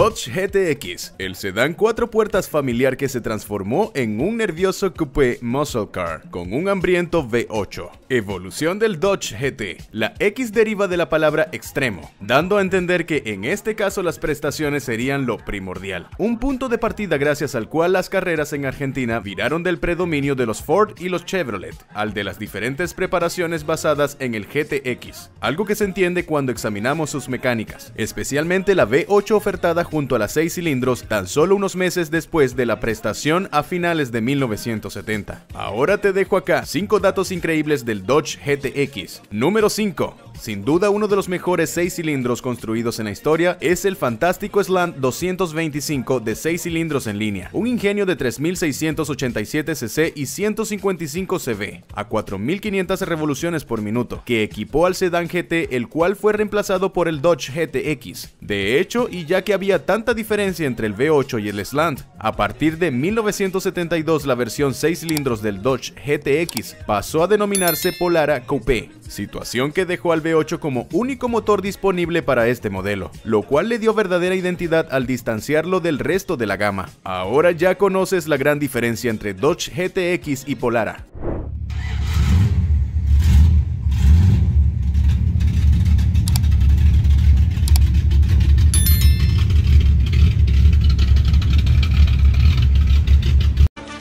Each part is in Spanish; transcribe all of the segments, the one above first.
Dodge GTX, el sedán cuatro puertas familiar que se transformó en un nervioso coupé muscle car con un hambriento V8. Evolución del Dodge GT. La X deriva de la palabra extremo, dando a entender que en este caso las prestaciones serían lo primordial. Un punto de partida gracias al cual las carreras en Argentina viraron del predominio de los Ford y los Chevrolet al de las diferentes preparaciones basadas en el GTX, algo que se entiende cuando examinamos sus mecánicas, especialmente la V8 ofertada punto a las 6 cilindros tan solo unos meses después de la prestación a finales de 1970. Ahora te dejo acá 5 datos increíbles del Dodge GTX. Número 5. Sin duda uno de los mejores seis cilindros construidos en la historia es el fantástico Slant 225 de 6 cilindros en línea, un ingenio de 3687 cc y 155 cv a 4500 revoluciones por minuto, que equipó al sedán GT el cual fue reemplazado por el Dodge GTX. De hecho, y ya que había tanta diferencia entre el V8 y el Slant, a partir de 1972 la versión 6 cilindros del Dodge GTX pasó a denominarse Polara Coupe situación que dejó al V8 como único motor disponible para este modelo, lo cual le dio verdadera identidad al distanciarlo del resto de la gama. Ahora ya conoces la gran diferencia entre Dodge GTX y Polara.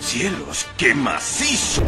¡Cielos, qué macizo!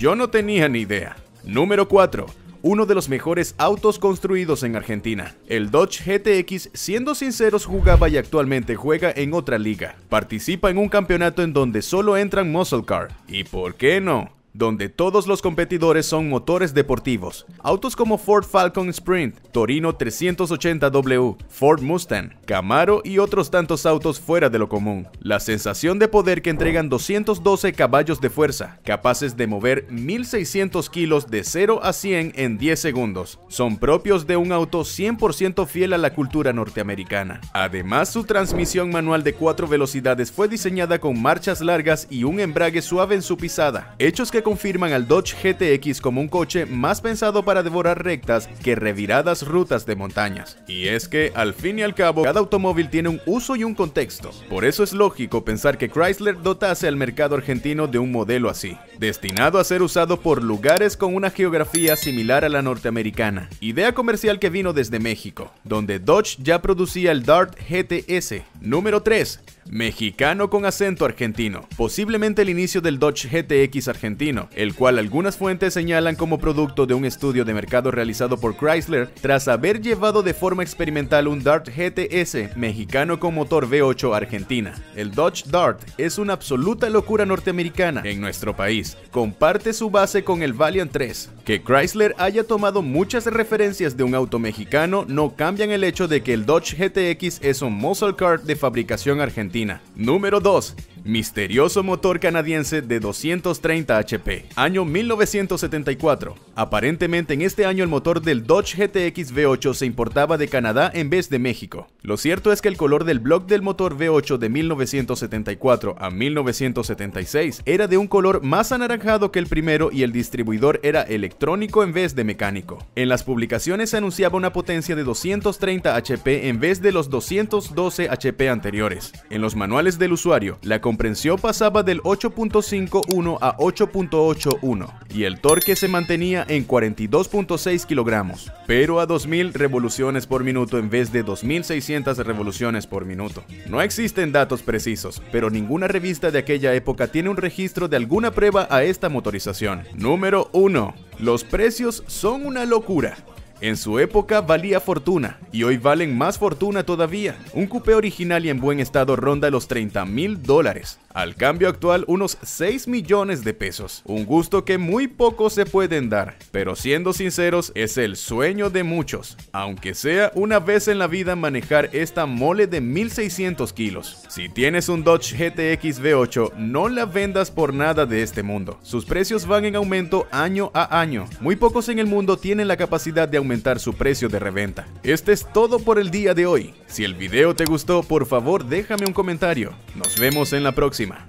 Yo no tenía ni idea. Número 4. Uno de los mejores autos construidos en Argentina. El Dodge GTX, siendo sinceros, jugaba y actualmente juega en otra liga. Participa en un campeonato en donde solo entran muscle car. ¿Y por qué no? donde todos los competidores son motores deportivos. Autos como Ford Falcon Sprint, Torino 380W, Ford Mustang, Camaro y otros tantos autos fuera de lo común. La sensación de poder que entregan 212 caballos de fuerza, capaces de mover 1600 kilos de 0 a 100 en 10 segundos, son propios de un auto 100% fiel a la cultura norteamericana. Además, su transmisión manual de 4 velocidades fue diseñada con marchas largas y un embrague suave en su pisada, hechos que confirman al Dodge GTX como un coche más pensado para devorar rectas que reviradas rutas de montañas. Y es que, al fin y al cabo, cada automóvil tiene un uso y un contexto. Por eso es lógico pensar que Chrysler dotase al mercado argentino de un modelo así, destinado a ser usado por lugares con una geografía similar a la norteamericana. Idea comercial que vino desde México, donde Dodge ya producía el Dart GTS. Número 3 mexicano con acento argentino, posiblemente el inicio del Dodge GTX argentino, el cual algunas fuentes señalan como producto de un estudio de mercado realizado por Chrysler tras haber llevado de forma experimental un Dart GTS mexicano con motor V8 Argentina. El Dodge Dart es una absoluta locura norteamericana en nuestro país. Comparte su base con el Valiant 3. Que Chrysler haya tomado muchas referencias de un auto mexicano no cambian el hecho de que el Dodge GTX es un muscle car de fabricación argentina Número 2 misterioso motor canadiense de 230 HP, año 1974. Aparentemente en este año el motor del Dodge GTX V8 se importaba de Canadá en vez de México. Lo cierto es que el color del block del motor V8 de 1974 a 1976 era de un color más anaranjado que el primero y el distribuidor era electrónico en vez de mecánico. En las publicaciones se anunciaba una potencia de 230 HP en vez de los 212 HP anteriores. En los manuales del usuario, la Comprensió pasaba del 8.51 a 8.81 y el torque se mantenía en 42.6 kilogramos, pero a 2000 revoluciones por minuto en vez de 2600 revoluciones por minuto. No existen datos precisos, pero ninguna revista de aquella época tiene un registro de alguna prueba a esta motorización. Número 1. Los precios son una locura. En su época valía fortuna y hoy valen más fortuna todavía. Un coupé original y en buen estado ronda los 30 mil dólares. Al cambio actual unos 6 millones de pesos. Un gusto que muy pocos se pueden dar. Pero siendo sinceros es el sueño de muchos. Aunque sea una vez en la vida manejar esta mole de 1600 kilos. Si tienes un Dodge GTX V8 no la vendas por nada de este mundo. Sus precios van en aumento año a año. Muy pocos en el mundo tienen la capacidad de aumentar su precio de reventa. Este es todo por el día de hoy. Si el video te gustó, por favor déjame un comentario. Nos vemos en la próxima.